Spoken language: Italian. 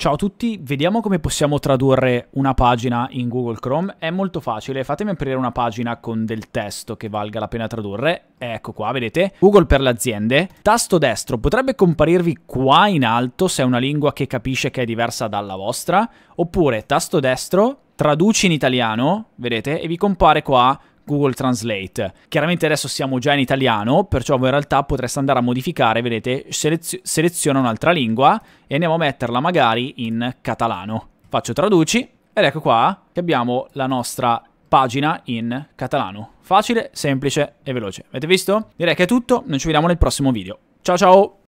Ciao a tutti, vediamo come possiamo tradurre una pagina in Google Chrome. È molto facile, fatemi aprire una pagina con del testo che valga la pena tradurre. Ecco qua, vedete? Google per le aziende. Tasto destro potrebbe comparirvi qua in alto se è una lingua che capisce che è diversa dalla vostra, oppure tasto destro, traduci in italiano, vedete, e vi compare qua Google Translate. Chiaramente adesso siamo già in italiano, perciò voi in realtà potreste andare a modificare, vedete, selezio- seleziona un'altra lingua e andiamo a metterla magari in catalano. Faccio traduci ed ecco qua che abbiamo la nostra pagina in catalano. Facile, semplice e veloce. Avete visto? Direi che è tutto, noi ci vediamo nel prossimo video. Ciao ciao!